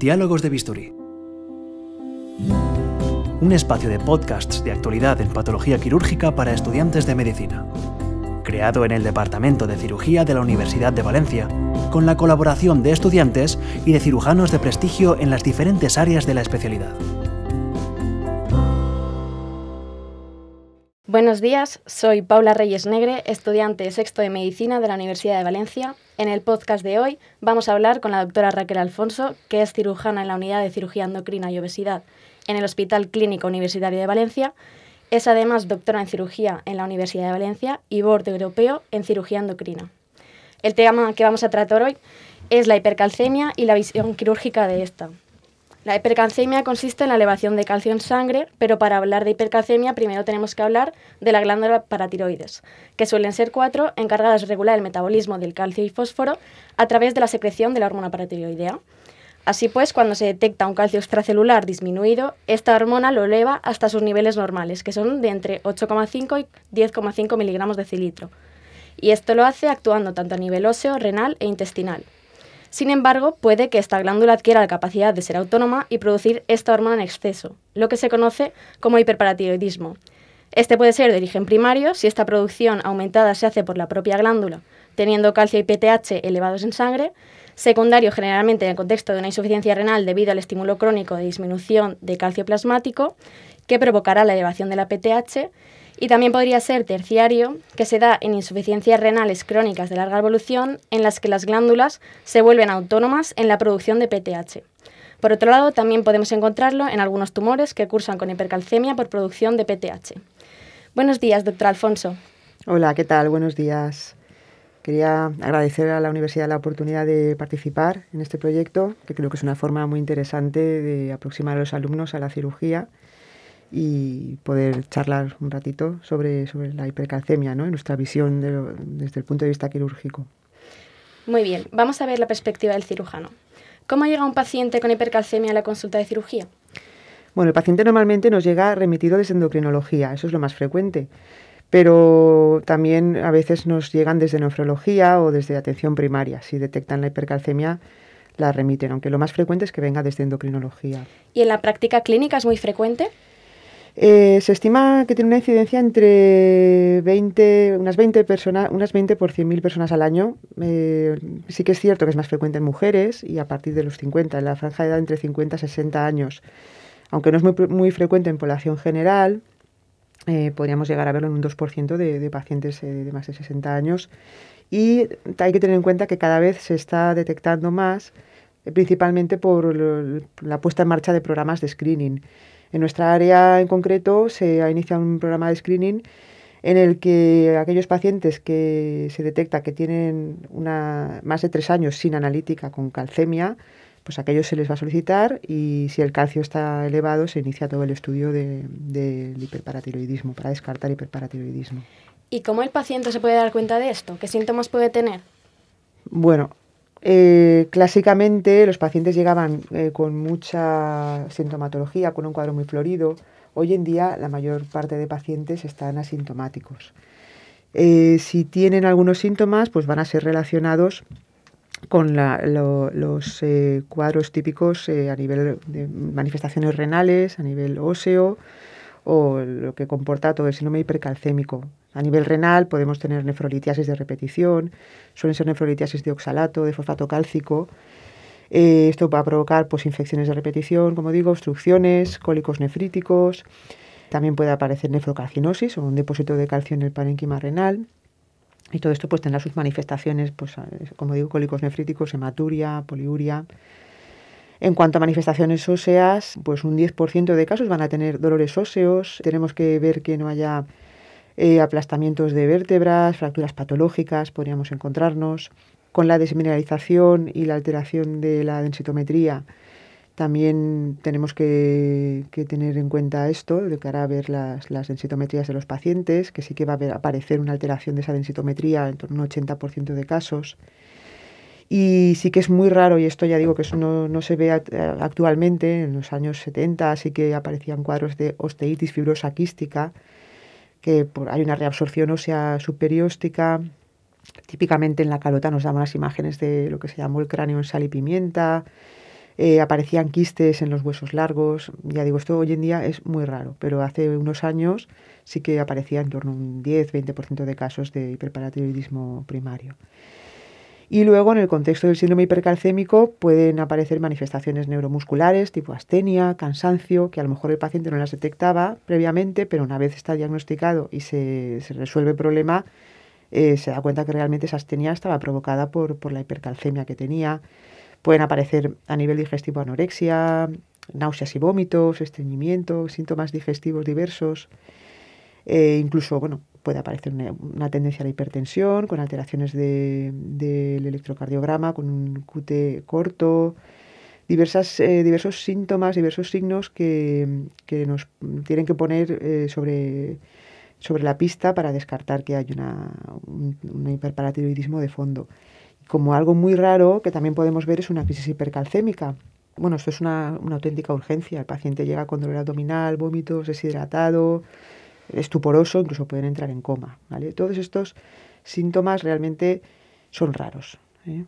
Diálogos de Bisturí. Un espacio de podcasts de actualidad en patología quirúrgica para estudiantes de medicina. Creado en el Departamento de Cirugía de la Universidad de Valencia, con la colaboración de estudiantes y de cirujanos de prestigio en las diferentes áreas de la especialidad. Buenos días, soy Paula Reyes Negre, estudiante sexto de Medicina de la Universidad de Valencia. En el podcast de hoy vamos a hablar con la doctora Raquel Alfonso, que es cirujana en la Unidad de Cirugía Endocrina y Obesidad en el Hospital Clínico Universitario de Valencia. Es además doctora en cirugía en la Universidad de Valencia y borde europeo en cirugía endocrina. El tema que vamos a tratar hoy es la hipercalcemia y la visión quirúrgica de esta. La hipercalcemia consiste en la elevación de calcio en sangre, pero para hablar de hipercalcemia primero tenemos que hablar de la glándula paratiroides, que suelen ser cuatro encargadas de regular el metabolismo del calcio y fósforo a través de la secreción de la hormona paratiroidea. Así pues, cuando se detecta un calcio extracelular disminuido, esta hormona lo eleva hasta sus niveles normales, que son de entre 8,5 y 10,5 miligramos de cilitro. Y esto lo hace actuando tanto a nivel óseo, renal e intestinal. Sin embargo, puede que esta glándula adquiera la capacidad de ser autónoma y producir esta hormona en exceso, lo que se conoce como hiperparatiroidismo. Este puede ser de origen primario si esta producción aumentada se hace por la propia glándula, teniendo calcio y PTH elevados en sangre, secundario generalmente en el contexto de una insuficiencia renal debido al estímulo crónico de disminución de calcio plasmático, que provocará la elevación de la PTH y también podría ser terciario, que se da en insuficiencias renales crónicas de larga evolución, en las que las glándulas se vuelven autónomas en la producción de PTH. Por otro lado, también podemos encontrarlo en algunos tumores que cursan con hipercalcemia por producción de PTH. Buenos días, doctor Alfonso. Hola, ¿qué tal? Buenos días. Quería agradecer a la universidad la oportunidad de participar en este proyecto, que creo que es una forma muy interesante de aproximar a los alumnos a la cirugía y poder charlar un ratito sobre, la hipercalcemia, ¿no? nuestra visión desde el punto de vista quirúrgico. Muy bien, vamos a ver la perspectiva del cirujano. ¿Cómo llega un paciente con hipercalcemia a la consulta de cirugía? Bueno, el paciente normalmente nos llega remitido desde endocrinología, eso es lo más frecuente, pero también a veces nos llegan desde nefrología o desde atención primaria. Si detectan la hipercalcemia, la remiten, aunque lo más frecuente es que venga desde endocrinología. ¿Y en la práctica clínica es muy frecuente? Eh, se estima que tiene una incidencia entre unas 20 personas, unas 20 por 100.000 personas al año. Eh, sí que es cierto que es más frecuente en mujeres y a partir de los 50, en la franja de edad entre 50 y 60 años. Aunque no es muy, frecuente en población general, eh, podríamos llegar a verlo en un 2% de, de, pacientes de más de 60 años. Y hay que tener en cuenta que cada vez se está detectando más, principalmente por la puesta en marcha de programas de screening. En nuestra área en concreto se ha iniciado un programa de screening en el que aquellos pacientes que se detecta que tienen una, más de tres años sin analítica con calcemia, pues a aquellos se les va a solicitar y si el calcio está elevado se inicia todo el estudio del hiperparatiroidismo para descartar hiperparatiroidismo. ¿Y cómo el paciente se puede dar cuenta de esto? ¿Qué síntomas puede tener? Bueno, eh, clásicamente los pacientes llegaban eh, con mucha sintomatología, con un cuadro muy florido. Hoy en día la mayor parte de pacientes están asintomáticos. Eh, si tienen algunos síntomas, pues van a ser relacionados con los cuadros típicos a nivel de manifestaciones renales, a nivel óseo, o lo que comporta todo el síndrome hipercalcémico. A nivel renal podemos tener nefrolitiasis de repetición, suelen ser nefrolitiasis de oxalato, de fosfato cálcico. Eh, esto va a provocar pues, infecciones de repetición, como digo, obstrucciones, cólicos nefríticos. También puede aparecer nefrocalcinosis o un depósito de calcio en el parénquima renal. Y todo esto pues tendrá sus manifestaciones, pues, como digo, cólicos nefríticos, hematuria, poliuria. En cuanto a manifestaciones óseas, pues un 10% de casos van a tener dolores óseos. Tenemos que ver que no haya eh, aplastamientos de vértebras, fracturas patológicas, podríamos encontrarnos. Con la desmineralización y la alteración de la densitometría, también tenemos que, tener en cuenta esto de cara a ver las, densitometrías de los pacientes, que sí que va a aparecer una alteración de esa densitometría en torno un 80% de casos. Y sí que es muy raro, y esto ya digo que eso no, no se ve eh, actualmente, en los años 70 sí que aparecían cuadros de osteitis fibrosa quística, que hay una reabsorción ósea superióstica. Típicamente en la calota nos daban las imágenes de lo que se llamó el cráneo en sal y pimienta. Eh, aparecían quistes en los huesos largos. Ya digo, esto hoy en día es muy raro, pero hace unos años sí que aparecía en torno a un 10-20% de casos de hiperparatiroidismo primario. Y luego, en el contexto del síndrome hipercalcémico, pueden aparecer manifestaciones neuromusculares tipo astenia, cansancio, que a lo mejor el paciente no las detectaba previamente, pero una vez está diagnosticado y se, resuelve el problema, eh, se da cuenta que realmente esa astenia estaba provocada por, por la hipercalcemia que tenía. Pueden aparecer a nivel digestivo anorexia, náuseas y vómitos, estreñimiento, síntomas digestivos diversos. Eh, incluso, bueno, puede aparecer una, tendencia a la hipertensión, con alteraciones del de, electrocardiograma, con un QT corto, diversas, eh, diversos síntomas, diversos signos que, nos tienen que poner eh, sobre, sobre la pista para descartar que hay una, un, un hiperparatiroidismo de fondo. Como algo muy raro que también podemos ver es una crisis hipercalcémica. Bueno, esto es una, una auténtica urgencia. El paciente llega con dolor abdominal, vómitos, deshidratado, estuporoso, incluso pueden entrar en coma. Todos estos síntomas realmente son raros. ¿eh?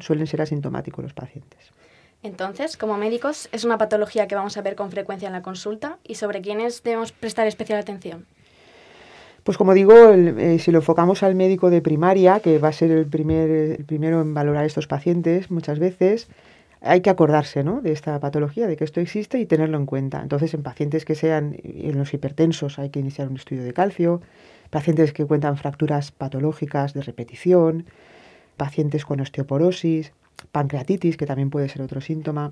Suelen ser asintomáticos los pacientes. Entonces, como médicos, es una patología que vamos a ver con frecuencia en la consulta y sobre quiénes debemos prestar especial atención. Pues como digo, eh, si lo enfocamos al médico de primaria, que va a ser el, el primero en valorar estos pacientes muchas veces, hay que acordarse de esta patología, de que esto existe y tenerlo en cuenta. Entonces, en pacientes que sean eh, en los hipertensos hay que iniciar un estudio de calcio, pacientes que cuentan fracturas patológicas de repetición, pacientes con osteoporosis, pancreatitis, que también puede ser otro síntoma,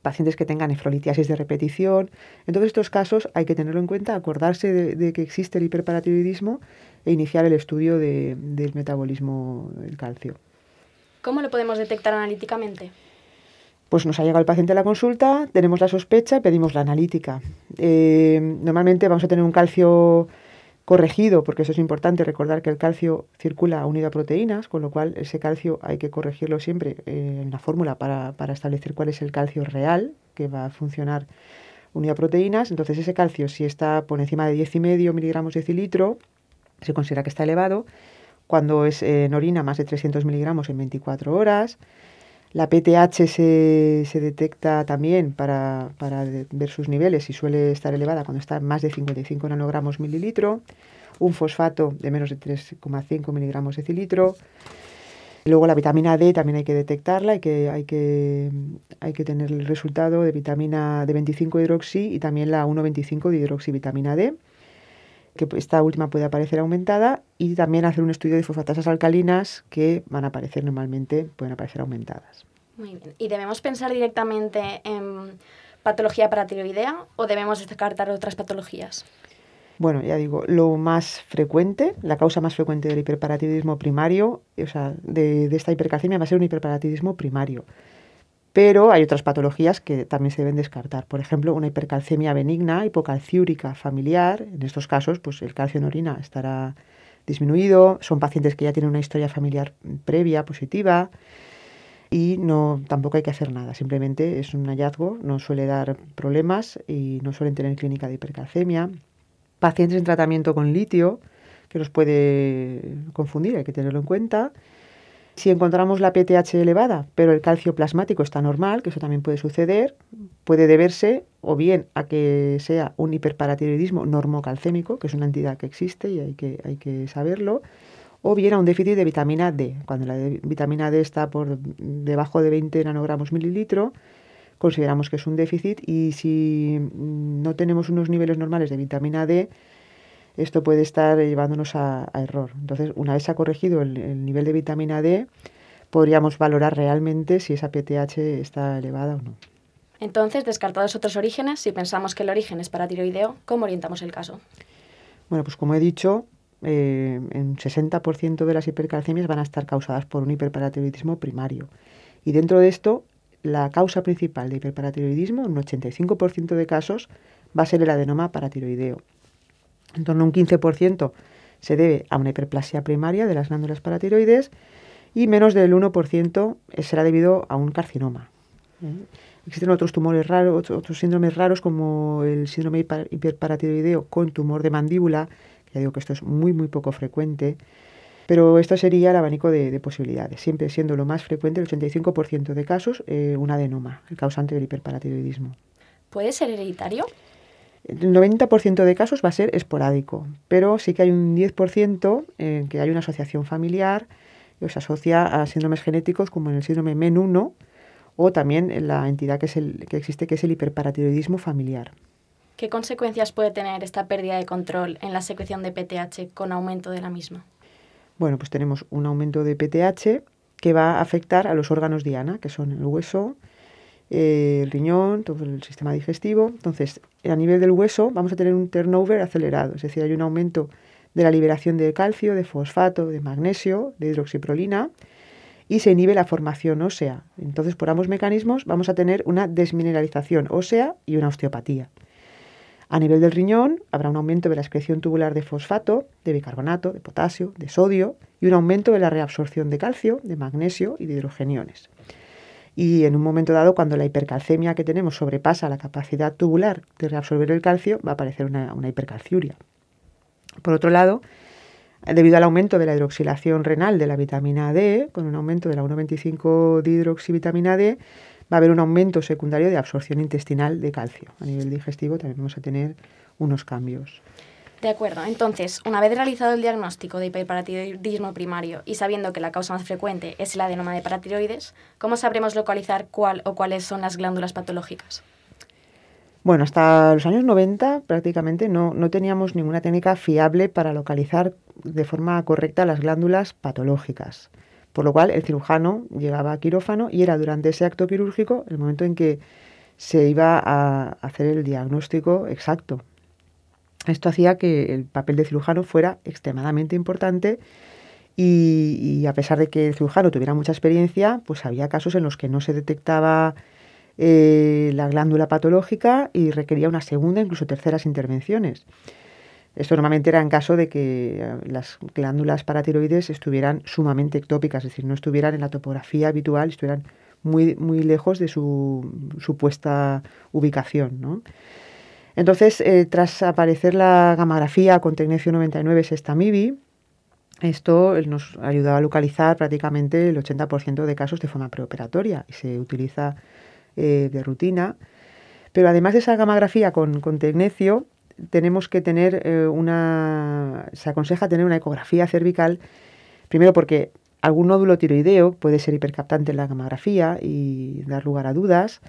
pacientes que tengan nefrolitiasis de repetición. En todos estos casos hay que tenerlo en cuenta, acordarse de, que existe el hiperparatiroidismo e iniciar el estudio del metabolismo del calcio. ¿Cómo lo podemos detectar analíticamente? Pues nos ha llegado el paciente a la consulta, tenemos la sospecha, pedimos la analítica. Eh, normalmente vamos a tener un calcio corregido, porque eso es importante, recordar que el calcio circula unido a proteínas, con lo cual ese calcio hay que corregirlo siempre eh, en la fórmula para, establecer cuál es el calcio real que va a funcionar unido a proteínas. Entonces ese calcio, si está por encima de 10,5 miligramos de cilitro, se considera que está elevado. Cuando es en orina más de 300 miligramos en 24 horas, la PTH se, detecta también para, ver sus niveles y suele estar elevada cuando está más de 55 nanogramos mililitro, un fosfato de menos de 3,5 miligramos decilitro. Luego la vitamina D también hay que detectarla, hay que, hay que, hay que tener el resultado de vitamina de 25 hidroxi y también la 1,25 de hidroxivitamina D que esta última puede aparecer aumentada, y también hacer un estudio de fosfatasas alcalinas que van a aparecer normalmente, pueden aparecer aumentadas. Muy bien. ¿Y debemos pensar directamente en patología paratiroidea o debemos descartar otras patologías? Bueno, ya digo, lo más frecuente, la causa más frecuente del hiperparatidismo primario, o sea, de, esta hipercalcemia va a ser un hiperparatidismo primario. Pero hay otras patologías que también se deben descartar. Por ejemplo, una hipercalcemia benigna, hipocalciúrica familiar. En estos casos, pues el calcio en orina estará disminuido. Son pacientes que ya tienen una historia familiar previa positiva y no tampoco hay que hacer nada, simplemente es un hallazgo, no suele dar problemas y no suelen tener clínica de hipercalcemia. Pacientes en tratamiento con litio, que los puede confundir, hay que tenerlo en cuenta. Si encontramos la PTH elevada, pero el calcio plasmático está normal, que eso también puede suceder, puede deberse o bien a que sea un hiperparatiroidismo normocalcémico, que es una entidad que existe y hay que, hay que saberlo, o bien a un déficit de vitamina D. Cuando la vitamina D está por debajo de 20 nanogramos mililitro, consideramos que es un déficit y si mm, no tenemos unos niveles normales de vitamina D, esto puede estar llevándonos a, error. Entonces, una vez se ha corregido el, nivel de vitamina D, podríamos valorar realmente si esa PTH está elevada o no. Entonces, descartados otros orígenes, si pensamos que el origen es paratiroideo, ¿cómo orientamos el caso? Bueno, pues como he dicho, eh, en 60% de las hipercalcemias van a estar causadas por un hiperparatiroidismo primario. Y dentro de esto, la causa principal de hiperparatiroidismo, en un 85% de casos, va a ser el adenoma paratiroideo en torno a un 15% se debe a una hiperplasia primaria de las glándulas paratiroides y menos del 1% será debido a un carcinoma. Mm. Existen otros tumores raros, otros síndromes raros como el síndrome hiperparatiroideo con tumor de mandíbula, que ya digo que esto es muy muy poco frecuente, pero esto sería el abanico de, posibilidades, siempre siendo lo más frecuente, el 85% de casos, eh, un adenoma, el causante del hiperparatiroidismo. ¿Puede ser hereditario? El 90% de casos va a ser esporádico, pero sí que hay un 10% en que hay una asociación familiar que se asocia a síndromes genéticos como en el síndrome MEN1 o también en la entidad que, que existe que es el hiperparatiroidismo familiar. ¿Qué consecuencias puede tener esta pérdida de control en la secreción de PTH con aumento de la misma? Bueno, pues tenemos un aumento de PTH que va a afectar a los órganos diana, que son el hueso, eh, el riñón, todo el sistema digestivo. Entonces, a nivel del hueso vamos a tener un turnover acelerado, es decir, hay un aumento de la liberación de calcio, de fosfato, de magnesio, de hidroxiprolina y se inhibe la formación ósea. Entonces, por ambos mecanismos vamos a tener una desmineralización ósea y una osteopatía. A nivel del riñón habrá un aumento de la excreción tubular de fosfato, de bicarbonato, de potasio, de sodio y un aumento de la reabsorción de calcio, de magnesio y de hidrogeniones y en un momento dado, cuando la hipercalcemia que tenemos sobrepasa la capacidad tubular de reabsorber el calcio, va a aparecer una, una hipercalciuria. Por otro lado, debido al aumento de la hidroxilación renal de la vitamina D, con un aumento de la 1,25 dihidroxivitamina D, va a haber un aumento secundario de absorción intestinal de calcio. A nivel digestivo también vamos a tener unos cambios. De acuerdo. Entonces, una vez realizado el diagnóstico de hiperparatiroidismo primario y sabiendo que la causa más frecuente es el adenoma de paratiroides, ¿cómo sabremos localizar cuál o cuáles son las glándulas patológicas? Bueno, hasta los años 90 prácticamente no, no teníamos ninguna técnica fiable para localizar de forma correcta las glándulas patológicas. Por lo cual el cirujano llegaba a quirófano y era durante ese acto quirúrgico el momento en que se iba a hacer el diagnóstico exacto esto hacía que el papel de cirujano fuera extremadamente importante y, a pesar de que el cirujano tuviera mucha experiencia, pues había casos en los que no se detectaba eh, la glándula patológica y requería una segunda, incluso terceras intervenciones. Esto normalmente era en caso de que eh, las glándulas paratiroides estuvieran sumamente ectópicas, es decir, no estuvieran en la topografía habitual, estuvieran muy, muy lejos de su supuesta ubicación. ¿no? Entonces, eh, tras aparecer la gamografía con tecnecio 99 MIBI, esto eh, nos ayudaba a localizar prácticamente el 80% de casos de forma preoperatoria y se utiliza eh, de rutina. Pero además de esa gamografía con, con tecnecio, tenemos que tener una. Se aconseja tener una ecografía cervical, primero porque algún nódulo tiroideo puede ser hipercaptante en la gamografía y dar lugar a dudas.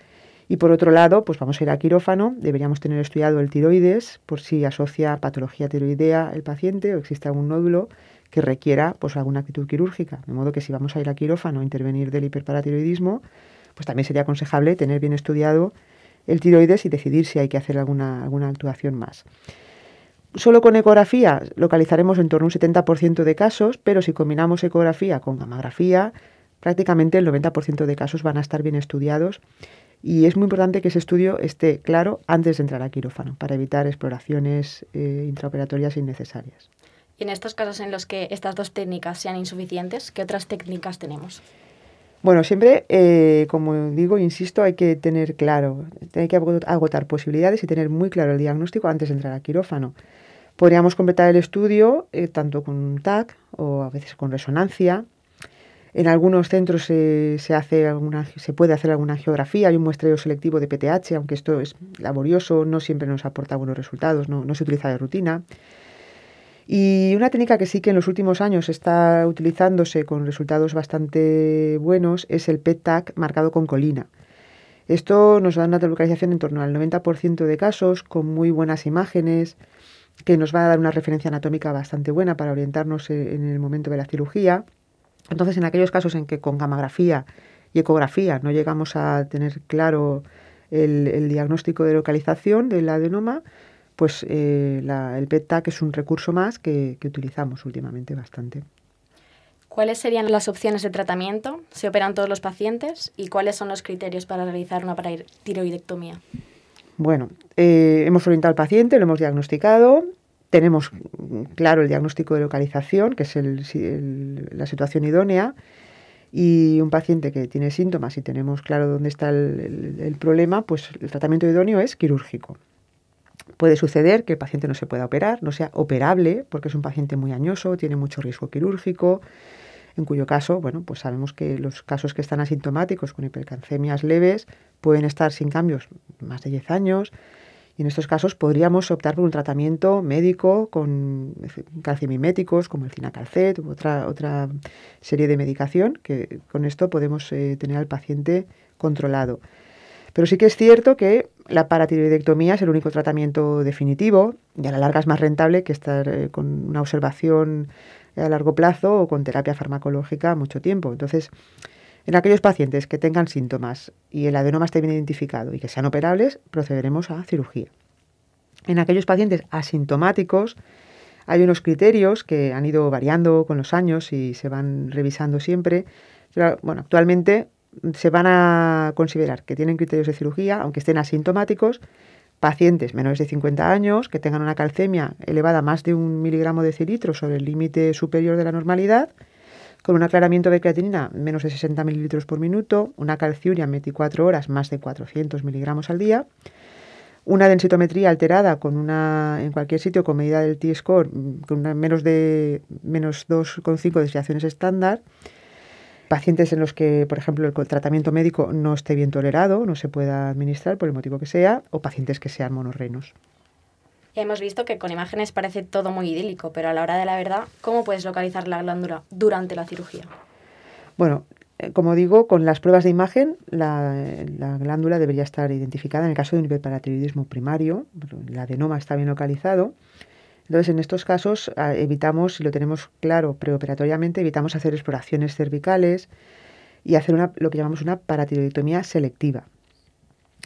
Y por otro lado, pues vamos a ir a quirófano, deberíamos tener estudiado el tiroides por si asocia patología tiroidea el paciente o existe algún nódulo que requiera pues alguna actitud quirúrgica. De modo que si vamos a ir a quirófano a intervenir del hiperparatiroidismo, pues también sería aconsejable tener bien estudiado el tiroides y decidir si hay que hacer alguna, alguna actuación más. Solo con ecografía localizaremos en torno a un 70% de casos, pero si combinamos ecografía con gamografía, prácticamente el 90% de casos van a estar bien estudiados y es muy importante que ese estudio esté claro antes de entrar a quirófano para evitar exploraciones eh, intraoperatorias innecesarias. Y en estos casos en los que estas dos técnicas sean insuficientes, ¿qué otras técnicas tenemos? Bueno, siempre, eh, como digo, insisto, hay que tener claro, hay que agotar posibilidades y tener muy claro el diagnóstico antes de entrar a quirófano. Podríamos completar el estudio eh, tanto con un TAC o a veces con resonancia en algunos centros se, hace alguna, se puede hacer alguna geografía, hay un muestreo selectivo de PTH, aunque esto es laborioso, no siempre nos aporta buenos resultados, no, no se utiliza de rutina. Y una técnica que sí que en los últimos años está utilizándose con resultados bastante buenos es el PET-TAC marcado con colina. Esto nos da una localización en torno al 90% de casos, con muy buenas imágenes, que nos va a dar una referencia anatómica bastante buena para orientarnos en el momento de la cirugía. Entonces, en aquellos casos en que con gamografía y ecografía no llegamos a tener claro el, diagnóstico de localización del adenoma, pues eh, el PET-TAC es un recurso más que, utilizamos últimamente bastante. ¿Cuáles serían las opciones de tratamiento? ¿Se operan todos los pacientes? ¿Y cuáles son los criterios para realizar una paratiroidectomía? Bueno, eh, hemos orientado al paciente, lo hemos diagnosticado, tenemos mm, claro el diagnóstico de localización, que es la situación idónea, y un paciente que tiene síntomas y tenemos claro dónde está el, problema, pues el tratamiento idóneo es quirúrgico. Puede suceder que el paciente no se pueda operar, no sea operable, porque es un paciente muy añoso, tiene mucho riesgo quirúrgico, en cuyo caso, bueno, pues sabemos que los casos que están asintomáticos con hipercalcemias leves pueden estar sin cambios más de 10 años, y en estos casos podríamos optar por un tratamiento médico con calcimiméticos como el cinacalcet u otra, otra serie de medicación que con esto podemos eh, tener al paciente controlado. Pero sí que es cierto que la paratiroidectomía es el único tratamiento definitivo y a la larga es más rentable que estar eh, con una observación a largo plazo o con terapia farmacológica mucho tiempo. Entonces, en aquellos pacientes que tengan síntomas y el adenoma esté bien identificado y que sean operables, procederemos a cirugía. En aquellos pacientes asintomáticos hay unos criterios que han ido variando con los años y se van revisando siempre. bueno, actualmente se van a considerar que tienen criterios de cirugía, aunque estén asintomáticos, pacientes menores de 50 años que tengan una calcemia elevada a más de un miligramo de cilitro sobre el límite superior de la normalidad, con un aclaramiento de creatinina menos de 60 mililitros por minuto, una calciuria en 24 horas más de 400 miligramos al día, una densitometría alterada con una, en cualquier sitio con medida del T-score con menos de menos 2,5 desviaciones estándar, pacientes en los que, por ejemplo, el tratamiento médico no esté bien tolerado, no se pueda administrar por el motivo que sea, o pacientes que sean monorrenos. Hemos visto que con imágenes parece todo muy idílico, pero a la hora de la verdad, ¿cómo puedes localizar la glándula durante la cirugía? Bueno, eh, como digo, con las pruebas de imagen, la, glándula debería estar identificada en el caso de un hiperparatiroidismo primario, la adenoma está bien localizado. Entonces, en estos casos, ah, evitamos, si lo tenemos claro preoperatoriamente, evitamos hacer exploraciones cervicales y hacer lo que llamamos una paratiroidectomía selectiva.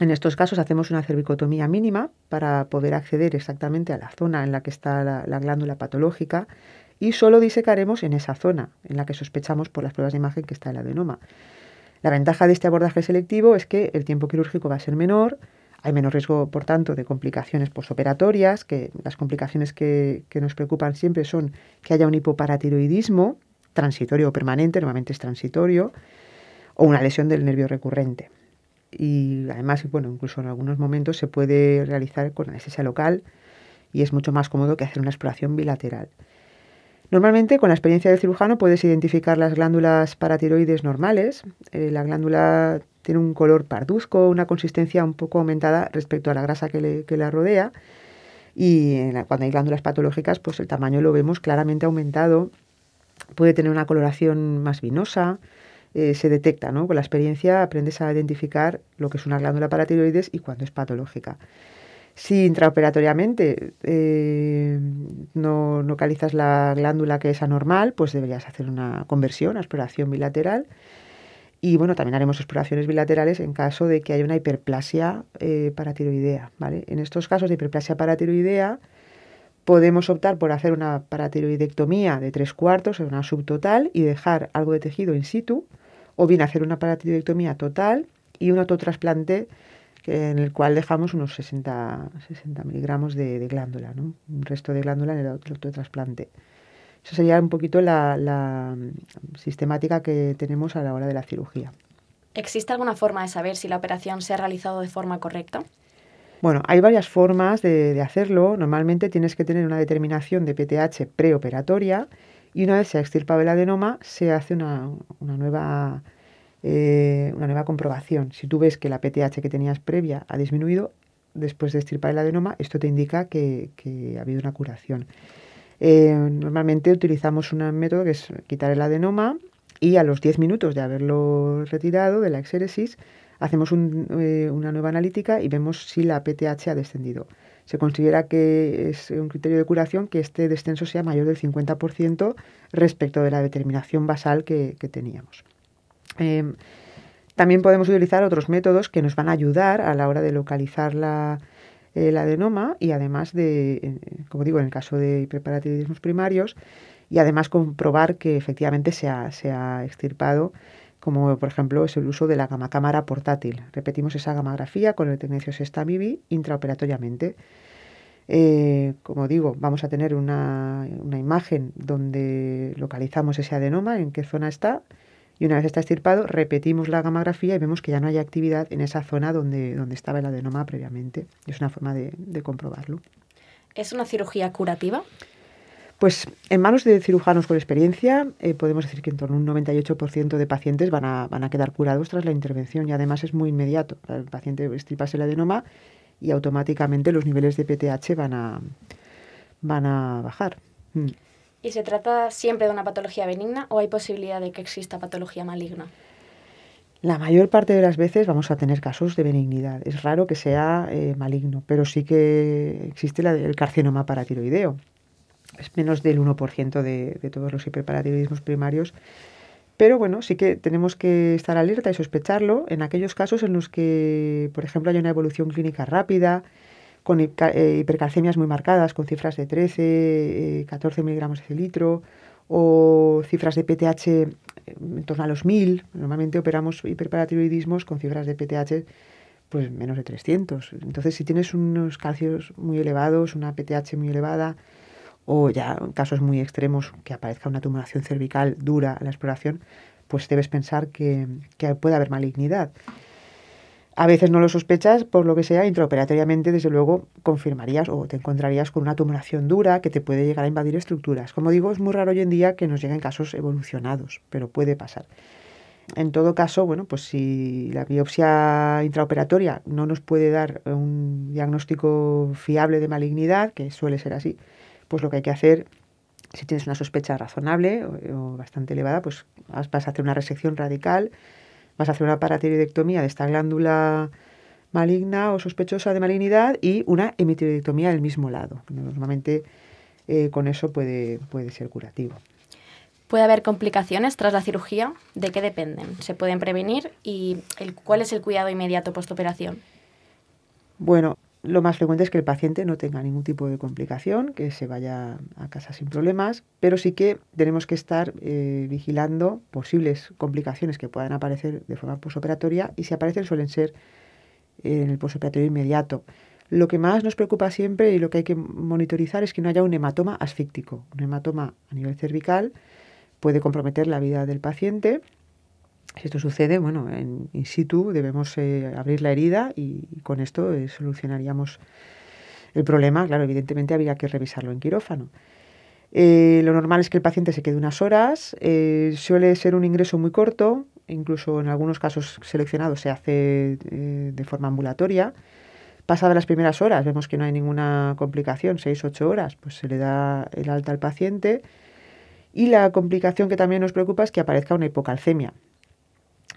En estos casos hacemos una cervicotomía mínima para poder acceder exactamente a la zona en la que está la, glándula patológica y solo disecaremos en esa zona en la que sospechamos por las pruebas de imagen que está el adenoma. La ventaja de este abordaje selectivo es que el tiempo quirúrgico va a ser menor, hay menos riesgo, por tanto, de complicaciones posoperatorias, que las complicaciones que nos preocupan siempre son que haya un hipoparatiroidismo transitorio o permanente, normalmente es transitorio, o una lesión del nervio recurrente y además, bueno, incluso en algunos momentos se puede realizar con anestesia local y es mucho más cómodo que hacer una exploración bilateral. Normalmente, con la experiencia del cirujano, puedes identificar las glándulas paratiroides normales. Eh, la glándula tiene un color parduzco, una consistencia un poco aumentada respecto a la grasa que, la rodea. Y cuando hay glándulas patológicas, pues el tamaño lo vemos claramente aumentado. Puede tener una coloración más vinosa, eh, se detecta, ¿no? Con la experiencia aprendes a identificar lo que es una glándula paratiroides y cuándo es patológica. Si intraoperatoriamente eh, no localizas la glándula que es anormal, pues deberías hacer una conversión, una exploración bilateral. Y bueno, también haremos exploraciones bilaterales en caso de que haya una hiperplasia eh, paratiroidea. ¿vale? En estos casos de hiperplasia paratiroidea, podemos optar por hacer una paratiroidectomía de tres cuartos, una subtotal, y dejar algo de tejido in situ o bien hacer una paratiroidectomía total y un autotrasplante en el cual dejamos unos 60, 60 miligramos de, glándula, ¿no? un resto de glándula en el autotrasplante. Eso sería un poquito la, mm, sistemática que tenemos a la hora de la cirugía. ¿Existe alguna forma de saber si la operación se ha realizado de forma correcta? Bueno, hay varias formas de, de, hacerlo. Normalmente tienes que tener una determinación de PTH preoperatoria y una vez se ha extirpado el adenoma, se hace eh, una, nueva, comprobación. Si tú ves que la PTH que tenías previa ha disminuido, después de extirpar el adenoma, esto te indica que, ha habido una curación. Eh, normalmente utilizamos un método que es quitar el adenoma y a los 10 minutos de haberlo retirado de la exéresis, hacemos eh, una nueva analítica y vemos si la PTH ha descendido se considera que es un criterio de curación que este descenso sea mayor del 50% respecto de la determinación basal que, teníamos. Em, también podemos utilizar otros métodos que nos van a ayudar a la hora de localizar la, el eh, adenoma y además de, como digo, en el caso de preparativismos primarios, y además comprobar que efectivamente se ha extirpado como por ejemplo es el uso de la gama cámara portátil. Repetimos esa gamografía con el Tecnecio sestamibi intraoperatoriamente. Eh, como digo, vamos a tener una, imagen donde localizamos ese adenoma, en qué zona está, y una vez está estirpado, repetimos la gamografía y vemos que ya no hay actividad en esa zona donde, donde estaba el adenoma previamente. Es una forma de, de comprobarlo. ¿Es una cirugía curativa? Pues en manos de cirujanos con experiencia, eh, podemos decir que en torno a un 98% de pacientes van a, quedar curados tras la intervención y además es muy inmediato. El paciente estripa el adenoma y automáticamente los niveles de PTH van a, van a bajar. Mm. ¿Y se trata siempre de una patología benigna o hay posibilidad de que exista patología maligna? La mayor parte de las veces vamos a tener casos de benignidad. Es raro que sea eh, maligno, pero sí que existe el carcinoma paratiroideo, es menos del 1% de, de todos los hiperparatiroidismos primarios. Pero bueno, sí que tenemos que estar alerta y sospecharlo en aquellos casos en los que, por ejemplo, hay una evolución clínica rápida, con eh, hipercalcemias muy marcadas, con cifras de 13, 14 eh, miligramos de litro, o cifras de PTH eh, en torno a los 1000. Normalmente operamos hiperparatiroidismos con cifras de PTH pues menos de 300. Entonces, si tienes unos calcios muy elevados, una PTH muy elevada, o ya en casos muy extremos que aparezca una tumulación cervical dura a la exploración, pues debes pensar que, puede haber malignidad. A veces no lo sospechas, por lo que sea, intraoperatoriamente, desde luego, confirmarías o te encontrarías con una tumulación dura que te puede llegar a invadir estructuras. Como digo, es muy raro hoy en día que nos lleguen casos evolucionados, pero puede pasar. En todo caso, bueno, pues si la biopsia intraoperatoria no nos puede dar un diagnóstico fiable de malignidad, que suele ser así, pues lo que hay que hacer, si tienes una sospecha razonable o, bastante elevada, pues vas, a hacer una resección radical, vas a hacer una paratiroidectomía de esta glándula maligna o sospechosa de malignidad y una hemitiroidectomía del mismo lado. Normalmente eh, con eso puede, puede ser curativo. ¿Puede haber complicaciones tras la cirugía? ¿De qué dependen? ¿Se pueden prevenir? ¿Y el, cuál es el cuidado inmediato postoperación? Bueno, lo más frecuente es que el paciente no tenga ningún tipo de complicación, que se vaya a casa sin problemas, pero sí que tenemos que estar eh, vigilando posibles complicaciones que puedan aparecer de forma posoperatoria y si aparecen suelen ser en el posoperatorio inmediato. Lo que más nos preocupa siempre y lo que hay que monitorizar es que no haya un hematoma asfíctico. Un hematoma a nivel cervical puede comprometer la vida del paciente si esto sucede, bueno, en in situ debemos eh, abrir la herida y, con esto eh, solucionaríamos el problema. Claro, evidentemente había que revisarlo en quirófano. Eh, lo normal es que el paciente se quede unas horas. suele ser un ingreso muy corto, incluso en algunos casos seleccionados se hace de forma ambulatoria. Pasadas las primeras horas, vemos que no hay ninguna complicación, 6-8 horas, pues se le da el alta al paciente. Y la complicación que también nos preocupa es que aparezca una hipocalcemia.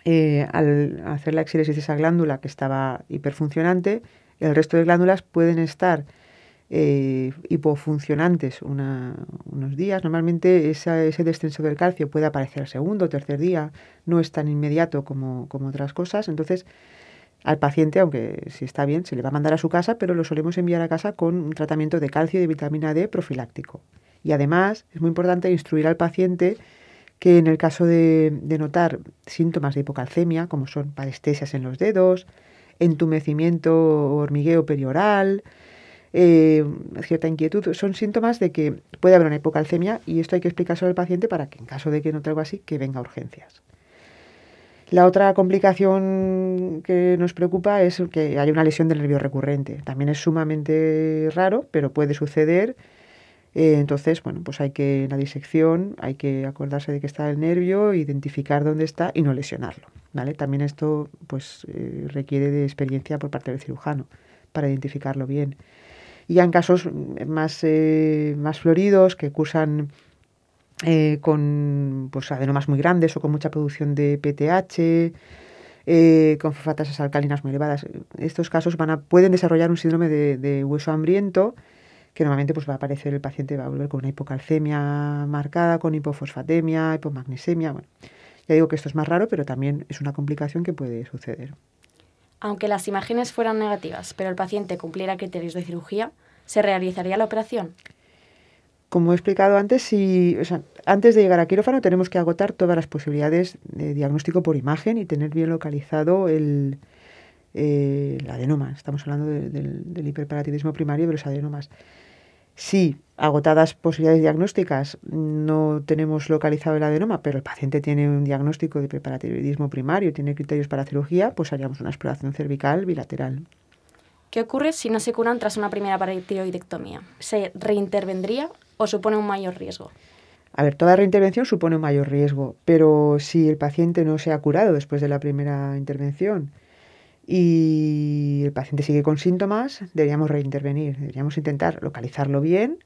Eh, al hacer la exilesis de esa glándula que estaba hiperfuncionante, el resto de glándulas pueden estar eh, hipofuncionantes unos días. Normalmente ese descenso del calcio puede aparecer el segundo o tercer día, no es tan inmediato como, como otras cosas. Entonces, al paciente, aunque si está bien, se le va a mandar a su casa, pero lo solemos enviar a casa con un tratamiento de calcio y de vitamina D profiláctico. Y además es muy importante instruir al paciente que en el caso de, notar síntomas de hipocalcemia, como son parestesias en los dedos, entumecimiento hormigueo perioral, eh, cierta inquietud, son síntomas de que puede haber una hipocalcemia y esto hay que explicárselo al paciente para que en caso de que note algo así, que venga a urgencias. La otra complicación que nos preocupa es que hay una lesión del nervio recurrente. También es sumamente raro, pero puede suceder eh, entonces, bueno, pues hay que, en la disección, hay que acordarse de que está el nervio, identificar dónde está y no lesionarlo. ¿vale? También esto pues, eh, requiere de experiencia por parte del cirujano para identificarlo bien. Y en casos mm, más, eh, más floridos, que cursan con pues, adenomas muy grandes o con mucha producción de PTH, con fosfatasas alcalinas muy elevadas. Estos casos van a, pueden desarrollar un síndrome de hueso hambriento que normalmente pues, va a aparecer el paciente, va a volver con una hipocalcemia marcada, con hipofosfatemia, hipomagnesemia. ya digo que esto es más raro, pero también es una complicación que puede suceder. Aunque las imágenes fueran negativas, pero el paciente cumpliera criterios de cirugía, ¿se realizaría la operación? Como he explicado antes, si, antes de llegar a quirófano tenemos que agotar todas las posibilidades de diagnóstico por imagen y tener bien localizado el, la eh, el adenoma. Estamos hablando del, hiperparatidismo primario de los adenomas. Sí, agotadas posibilidades diagnósticas, no tenemos localizado el adenoma, pero el paciente tiene un diagnóstico de hiperparatidismo primario, tiene criterios para cirugía, pues haríamos una exploración cervical bilateral. ¿Qué ocurre si no se curan tras una primera paratiroidectomía? ¿Se reintervendría o supone un mayor riesgo? A ver, toda reintervención supone un mayor riesgo, pero si el paciente no se ha curado después de la primera intervención y el paciente sigue con síntomas, deberíamos reintervenir, deberíamos intentar localizarlo bien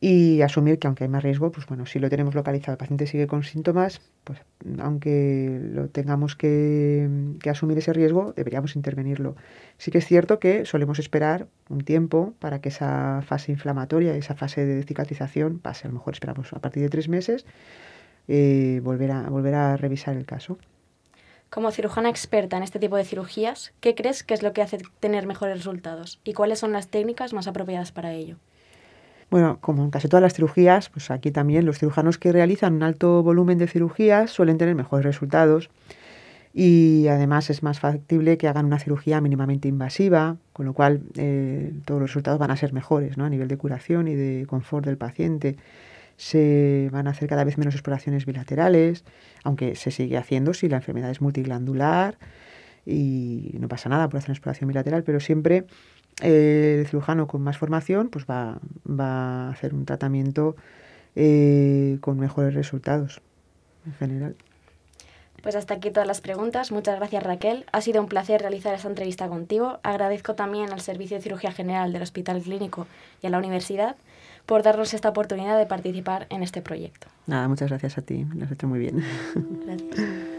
y asumir que aunque hay más riesgo, pues bueno, si lo tenemos localizado, el paciente sigue con síntomas, pues aunque lo tengamos que, asumir ese riesgo, deberíamos intervenirlo. Sí que es cierto que solemos esperar un tiempo para que esa fase inflamatoria, esa fase de cicatrización pase. A lo mejor esperamos a partir de tres meses eh, volver, a, volver a revisar el caso. Como cirujana experta en este tipo de cirugías, ¿qué crees que es lo que hace tener mejores resultados y cuáles son las técnicas más apropiadas para ello? Bueno, como en casi todas las cirugías, pues aquí también los cirujanos que realizan un alto volumen de cirugías suelen tener mejores resultados y además es más factible que hagan una cirugía mínimamente invasiva, con lo cual eh, todos los resultados van a ser mejores ¿no? a nivel de curación y de confort del paciente se van a hacer cada vez menos exploraciones bilaterales, aunque se sigue haciendo si la enfermedad es multiglandular y no pasa nada por hacer una exploración bilateral, pero siempre eh, el cirujano con más formación pues va, a hacer un tratamiento eh, con mejores resultados en general. Pues hasta aquí todas las preguntas. Muchas gracias Raquel. Ha sido un placer realizar esta entrevista contigo. Agradezco también al Servicio de Cirugía General del Hospital Clínico y a la Universidad por darnos esta oportunidad de participar en este proyecto. Nada, muchas gracias a ti, lo has hecho muy bien. Gracias.